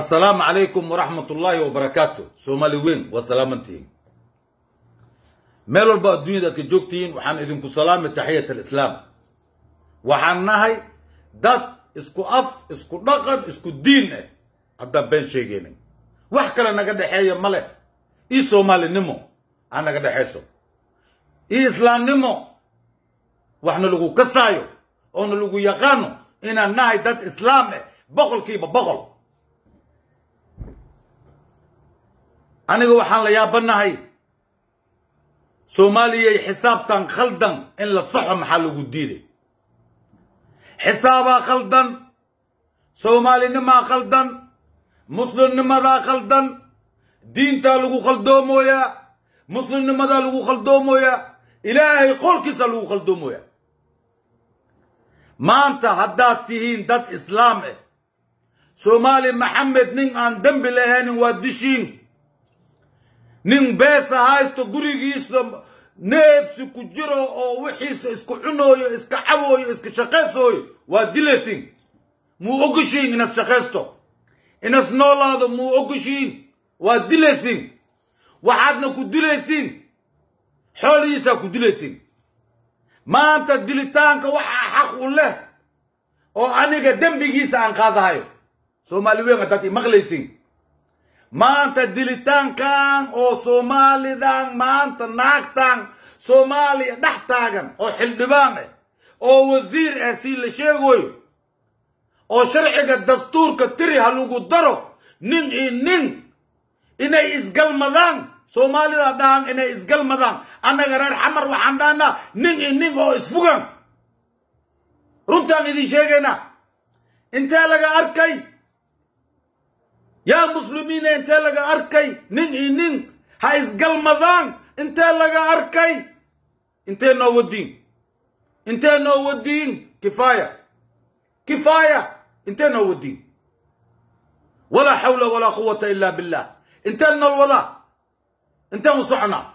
assalaamu calaykum waraxmat ullaahi wabarakaatu soomaali weyn waa salaamantihiin meel walba adduunyada aadka joogtihiin waxaan idinku salaamay taxiyat alislaam waxaan nahay dad isku af isku dhaqan isku diin ah haddaan been sheegaynay wax kale naga dhexeeya ma leh ii soomaalinimo aa naga dhexayso ii islaamnimo waxna lagu kasaayo oona lagu yaqaano inaan nahay dad islaam ah boqolkiiba boqol aniga waxaan la yaabanahay soomaaliyay xisaabtan khaldan in la saxo maxaa lagu diiday xisaabaa khaldan soomaalinimaa khaldan muslimnimadaa khaldan diintaa lagu khaldoomoyaa muslimnimadaa lagu khaldoomoyaa ilaahay qolkiisa lagu khaldoomoyaa maanta haddaad tihiin dad islaam ah soomaali maxamed nin aan dembi lahaynin waa dishiin nin beesa haysto gurigiisa neebsi ku jiro oo wixiisa isku cunooyo iska cabooyo iska shaqaysooyo waa dilasin muu ogashiin inas shaqaysto inas noolaado muu ogashiin waa dilaysin waxaadna ku dilaysiin xoolihiisaa ku dilaysiin maanta dilitaanka waxaa xaq u leh oo aniga dembigiisa aan qaadahayo soomaali weyn haddaad imaqlaysiin maanta dilitaankan oo soomaalidan maanta naagtan soomaaliya dhex taagan oo xildhibaan ah oo wasiir ah sii la sheegayo oo sharciga dastuurka tiri ha lagu daro nin iyo nin inay isgalmadaan soomaalida dhahan inay isgalmadaan annaga reer xamar waxaan dhahnaa nin iyo nin oo isfugan runtaan idin sheegaynaa intee laga arkay يا مسلمين انت لغا اركي نين اي نين هايز قلمضان انت لغا اركي انت نو الدين انت نو الدين كفاية كفاية انت نو الدين ولا حول ولا قوة الا بالله انت لنا الوضع انت مصحنا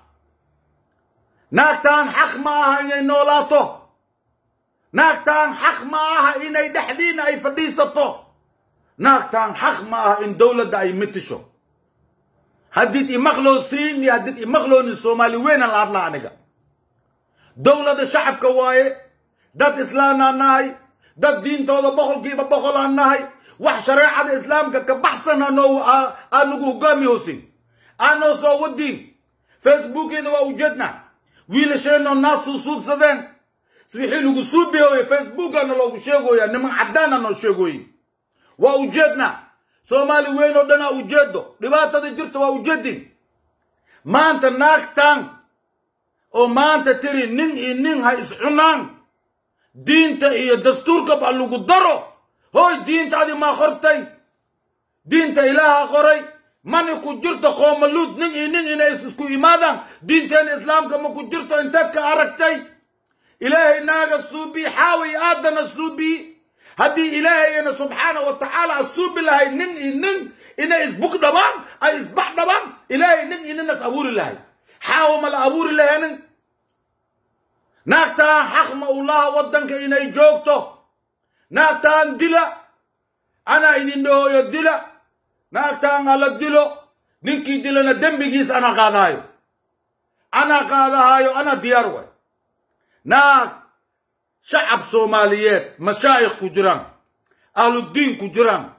ناكتان حق معها اني نولاته ناكتان حق معها اني دحلين اي فديستو naagtaan xaq ma aha in dowladda ay mitisho haddiid imaqloo siin iyo haddiid imaqloonin soomaali weynaan la hadlaa aniga dowladda shacabka waaye dad islaamnaan nahay dad diintooda boqolkiiba boqolaan nahay wax shareecada islaamka ka baxsan aanagu hogaami hoosin aanoo soo wadiin facebookeeda waa ujeedna wiilasheenoo naas susuubsadeen wixii lagu suubihoye facebookaana loogu sheegoya niman caddaana noo sheegoyin waa ujeedna soomaali weyn oo dhanaa ujeeddo dhibaatada jirta waa ujeedin maanta naagtaan oo maanta tiri nin iyo nin ha iscunaan diinta iyo dastuurka baa lagu daro hoy adi maa qortay diinta ilaaha qoray mani ku jirto qoomaluud nin iyo nin inay isku imaadaan diinteena islaamka ma ku jirto intaad ka aragtay ilaahay naaga suubii xaawiy aadana suubii haddii ilaahayna subxaana wa tacaala a suubi lahay nin iyo nin inay isbug dhabaan ay isbax dhabaan ilaahay nin iyo ninnas abuuri lahay xaawo ma la abuuri lahanin naagtaan xaq ma u laha waddanka inay joogto naagtaan dila anaa idin dhahooyo dila naagtaan alla dilo ninkii dilana dembigiis anaa qaadahaayo anaa qaadahaayo anaa diyaar way naag shacab soomaaliyeed mashaayikh ku jiraan ahludiin ku jiraan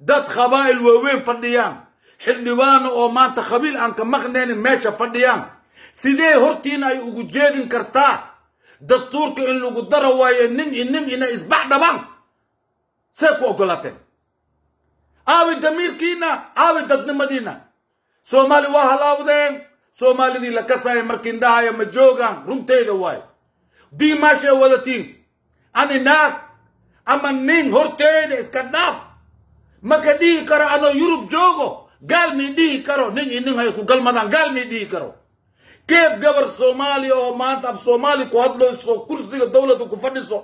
dad khabaa'il waaweyn fadhiyaan xildhibaano oo maanta khabiil aan ka maqnaynin meesha fadhiyaan sidee hortiina ay ugu jeedin kartaa dastuurka in lagu dara waayo nimci nimcina isbax dhabaan see ku oggolaateen aabi damiirkiinna aabi dadnimadiinna soomaali waa halaawdeen soomaalidii la kasaaya markiindhahaya ma joogaan runteyda waayo E wada tiin ani naag ama nin horteeda iska dhaaf maka dhihi karo anoo yurub joogo gaal mii dhihi karo nin i nin ha isku galmadaan gaal mii dhihi karo keef gabar soomaaliya oo maanta af soomaali ku hadlayso kursiga dowladda ku fadhiso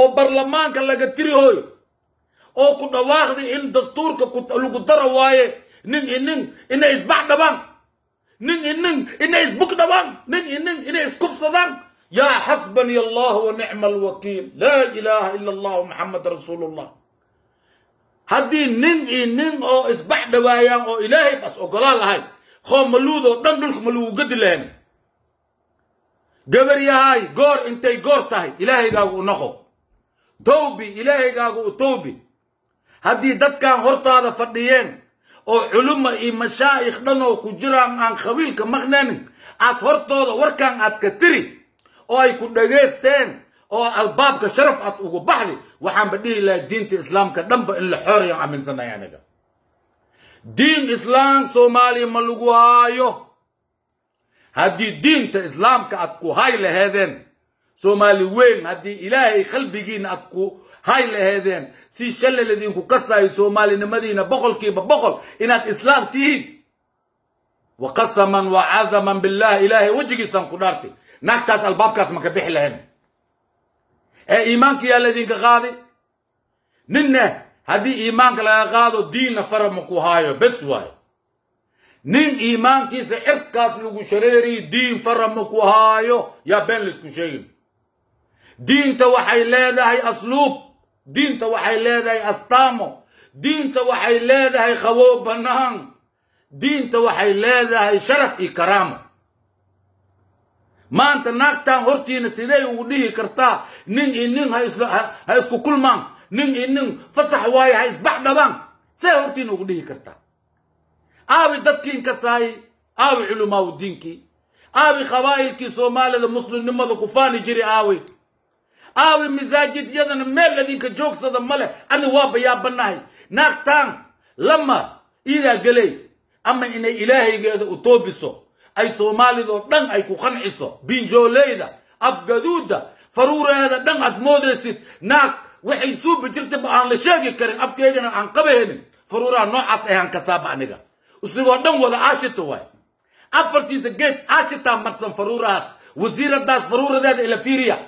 oo barlamaanka laga tiri hoy oo ku dhawaaqday in dastuurka lagu daro waaye nin i nin inay isbax dhabaan nin i nin inay isbug dhabaan nin i nin inay iskufsadaan yaa xasbaniy allah wa nicma alwakiil laa ilaaha ila allah maxamed rasuulullah haddii nin io nin oo isbax dhawaayaan oo ilaahay bas ogolaal ahay hoo maluudoo dhan dhulka malugu gadi lahen gabaryahay goor intay goor tahay ilaahaygaagu u naqo tawbi ilaahaygaagu u tawbi haddii dadkan hortaada fadhiyeen oo culuma iyo mashaa'ikh dhan oo ku jiraan aan khabiilka maqnanin aad hortooda warkan aad ka tiri oo ay ku dhagaysteen oo albaabka sharaf aad ugu baxday waxaanba dhihi lahay diinta islaamka dhanba in la xooraya aaminsanahay aniga diin islaam soomaaliya ma lagu haayo haddii diinta islaamka aad ku hay laheedeen soomaali weyn haddii ilaahay qalbigiina aad ku hay laheedeen si shallel idinku kasaayo soomaalinimadiina boqolkiiba boqol inaad islaam tihiin waqasaman qasaman wa billah ilaahay wejigiisaan ku dhaartay naagtaas albaabkaas ma ka bixi lahayn ee iimaankiyaa laydinka qaaday ninna haddii iimaanka laga qaado diinna fara maku haayo bes waayo nin iimaankiisa cirkaas lagu shareeriyo diin fara maku haayo yaa been laysku sheegin diinta waxay leedahay asluub diinta waxay leedahay astaamo diinta waxay leedahay qaboo bannaan diinta waxay leedahay sharaf iyo karaamo maanta naagtan hortiina sidee ugu dhihi kartaa nin iyo nin ha isku kulmaan nin iyo nin fasax waaye ha isbax dhabaan see hortiina ugu dhihi kartaa aabi dadkiin ka saahi aabi culamaauddiinkii aabi khabaa'ilkii soomaalida muslimnimada ku faani jiri aawi aawi masaajidyadana meel idinka joogsada ma leh ani waa bayaabannahay naagtaan lama iidaa gelay ama inay ilaahaygeeda u toobiso ay soomaalidao dhan ay ku qanciso biinjooleyda afgaduudda faruuraheeda dhan aad moodaysid naag waxay suubi jirta ba aan la sheegi karin afkeygana aan qabahaynin faruuraha noocaas ahaan kasaaba aniga isigoo dhan wada aashita waay afartiisa gees aashitaa marsan faruurahaas wasiiradaas faruuradeeda ila fiiriya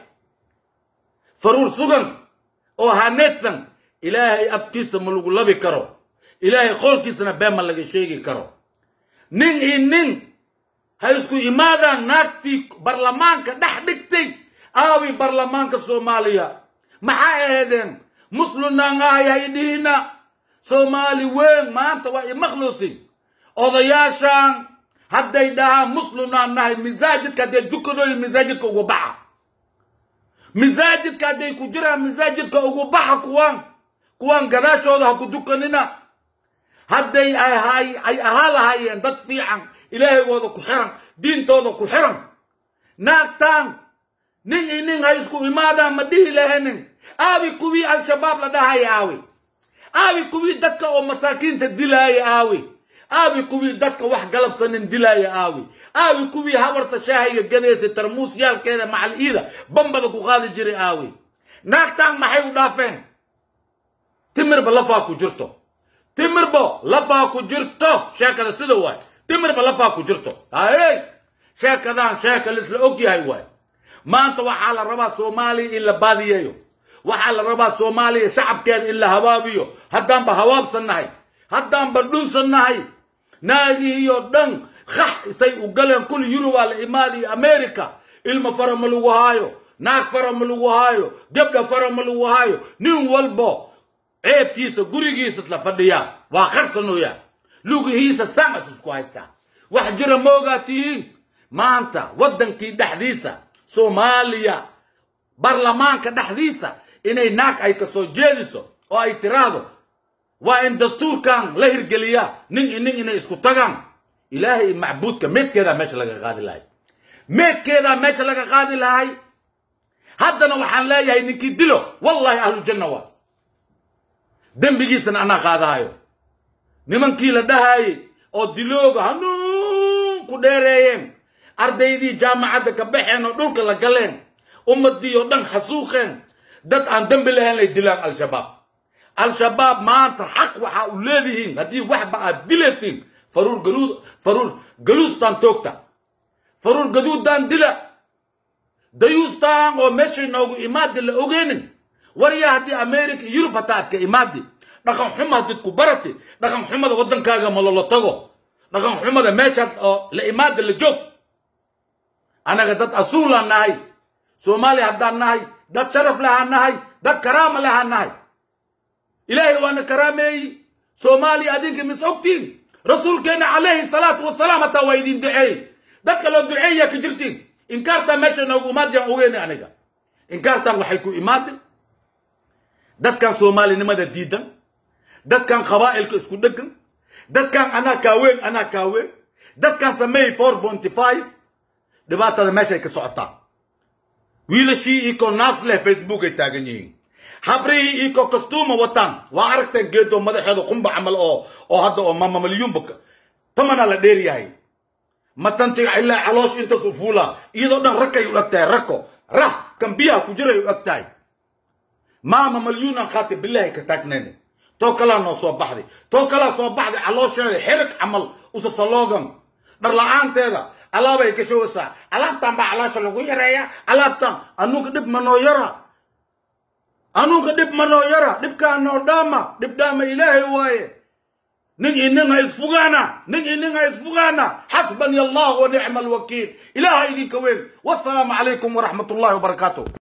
faruur sugan oo haneedsan ilaahay afkiisa ma lagu labi karo ilaahay qoolkiisana been ma laga sheegi karo nin io nin ha isku imaadaan naagtii barlamaanka dhex dhigtay aawi baarlamaanka soomaaliya maxaa eedeen muslimnaangahay haydhiina soomaali weyn maanta waa imakhluusin odayaashan hadday dhahaan muslimnaan nahay masaajidka hadday dukadooyin masaajidka ugu baxa masaajidka hadday ku jiraan masaajidka ugu baxa kuwaan kuwaan gadaashooda ha ku dukanina hadday ay ahaa lahaayeen dad fiican ilaahigooda ku xiran diintooda ku xiran naagtaan nin iyo nin ha isku imaadaan ma dhihi lahanin aawi kuwii al-shabaab la dhahaya aawi aawi kuwii dadka oo masaakiinta dilaaya aawi aawi kuwii dadka wax galabsanin dilaaya aawi aawi kuwii habarta shaahaya ganaysay tarmuus yaalkeeda macali-iida bambada ku qaadi jiray aawi naagtaan maxay u dhaafeen timirba lafaa ku jirto timirbo lafaa ku jirto sheekada sida waay timirba lafaa ku jirto haye sheekadaan sheeka laisla og yahay waay maanta waxaa la rabaa soomaaliya in la baadiyeeyo waxaa la rabaa soomaaliya shacabkeeda in la habaabiyo haddaanba hawaabsannahay haddaanba dhunsannahay naagihiyoo dhan qax isay u galeen kuli yurubaa la imaad iyo america ilma fara ma lagu haayo naag fara ma lagu haayo gebdha fara ma lagu haayo nin walbo ceebkiisa gurigiisas la fadhiyaa waa qarsanooyaa lugihiisa saacasu isku haystaa wax jira ma tihiin maanta waddankii dhexdiisa soomaaliya baarlamaanka dhexdiisa inay naag ay kasoo jeediso oo ay tiraahdo waa in dastuurkan la hirgeliyaa nin i nin inay isku tagaan ilaahay macbuudka meedkeedaa meesha laga qaadi lahay meedkeedaa meesha laga qaadi lahay haddana waxaan leeyahay ninkii dilo wallaahi ahlujanna waa dembigiisana anaa qaadahayo nimankii la dhahaayey oo dilooga hanuun ku dheereeyeen ardaydii jaamacadda ka baxeen oo dhulka la galeen ummaddii oo dhan xasuuqeen dad aan dembi lahayn lay dilaan al-shabaab al-shabaab maanta xaq waxaa u leedihiin haddii waxba aad dilaysiin faruur galuud galuustaan toogta faruur gaduuddaan dila dayuustaan oo meeshay noogu imaadi la ogeynin waryaa haddii america yurub hataa adka imaadi dhaqan xumaad ku barate dhaqan xumada waddankaaga malolo tago dhaqan xumada meeshaad oo la imaada la joog annaga dad asuulaan nahay soomaaliya haddaan nahay dad sharaf lahaan nahay dad karaama lahaan nahay ilaahay waana karaameeyi soomaaliya adinka mis ogtiin rasuulkeenna calayhi salaatu wasalaam hataa waa idin duceeyey dad kaloo duceeya ka jirtiin inkaartaa meesha noogu imaadayaan ogeena aniga inkaartaan waxay ku imaaday dadkan soomaalinimada diidan dadkan qabaa'ilka isku dhegan dadkan anaa kaaweyn anaa kaaweyn dadkan sameey four bonty five dhibaatada meeshaay ka socotaa wiilashii iikoo naas leh facebook ay taagan yihiin habrihii iko kastuuma wataan waa aragteen geedo madaxeeda qumba camal oo oo hadda oo mamamalyuunba tamanaa la yahay matanti ilaa caloosh intaas u fuulaa iyadoo dhan rakay u eg tahay rako rah kan biyaha ku jiray u eg tahay maama malyuunan khaati bilaahi ka taagnayna to kalaa noo soo baxday to kalaa soo baxday caloosheeda xerag camal usasalogan dhar la-aanteeda alaabay gashoosaa alaabtan baa caloosha lagu yareeya alaabtan anuunka dhib manoo yara anuunka dhib manoo yara dhibkaanoo dhaama dhib dhaama ilaahay waaye nin iyo nin ha isfugaana nin iyo nin ha isfugaana xasbani allah wa nicma alwakiil ilaaha idinka weyn wasalaamu calaykum waraxmat ullahi wabarakaatu